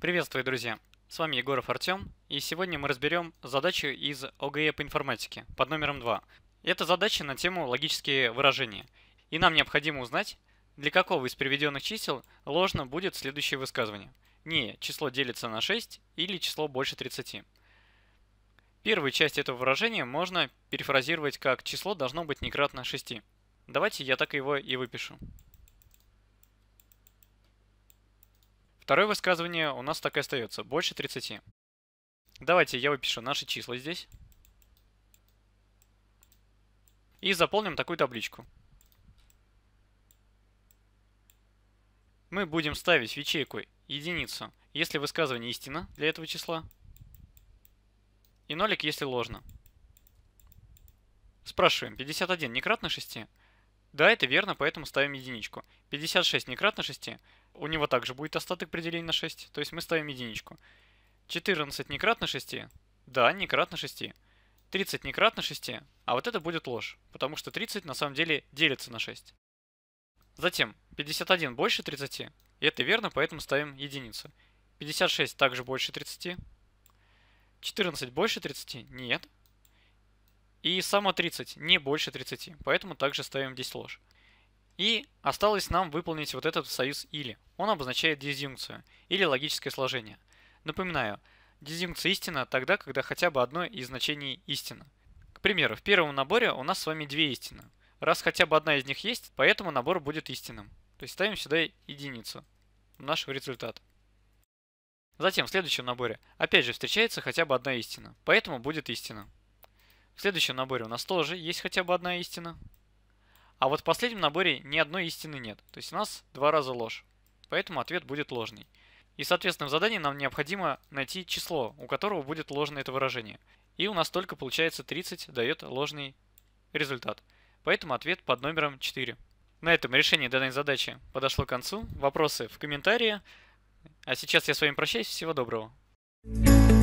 Приветствую, друзья! С вами Егоров Артем, и сегодня мы разберем задачу из ОГЭ по информатике под номером 2. Это задача на тему логические выражения. И нам необходимо узнать, для какого из приведенных чисел ложно будет следующее высказывание. Не число делится на 6 или число больше 30. Первую часть этого выражения можно перефразировать как число должно быть не кратно 6. Давайте я так его и выпишу. Второе высказывание у нас так и остается. Больше 30. Давайте я выпишу наши числа здесь. И заполним такую табличку. Мы будем ставить в ячейку единицу, если высказывание истина для этого числа, и нолик, если ложно. Спрашиваем, 51 не кратно 6? Да, это верно, поэтому ставим единичку. 56 не кратно 6, у него также будет остаток при делении на 6, то есть мы ставим единичку. 14 не кратно 6, да, не кратно 6. 30 не кратно 6, а вот это будет ложь, потому что 30 на самом деле делится на 6. Затем 51 больше 30, и это верно, поэтому ставим единицу. 56 также больше 30. 14 больше 30? Нет. И само 30, не больше 30, поэтому также ставим здесь лож. И осталось нам выполнить вот этот союз «или». Он обозначает дизъюнкцию, или логическое сложение. Напоминаю, дизъюнкция истина тогда, когда хотя бы одно из значений истина. К примеру, в первом наборе у нас с вами две истины. Раз хотя бы одна из них есть, поэтому набор будет истинным. То есть ставим сюда единицу, наш результат. Затем в следующем наборе опять же встречается хотя бы одна истина, поэтому будет истина. В следующем наборе у нас тоже есть хотя бы одна истина. А вот в последнем наборе ни одной истины нет. То есть у нас два раза ложь. Поэтому ответ будет ложный. И, соответственно, в задании нам необходимо найти число, у которого будет ложное это выражение. И у нас только получается 30 дает ложный результат. Поэтому ответ под номером 4. На этом решение данной задачи подошло к концу. Вопросы в комментарии. А сейчас я с вами прощаюсь. Всего доброго. thank you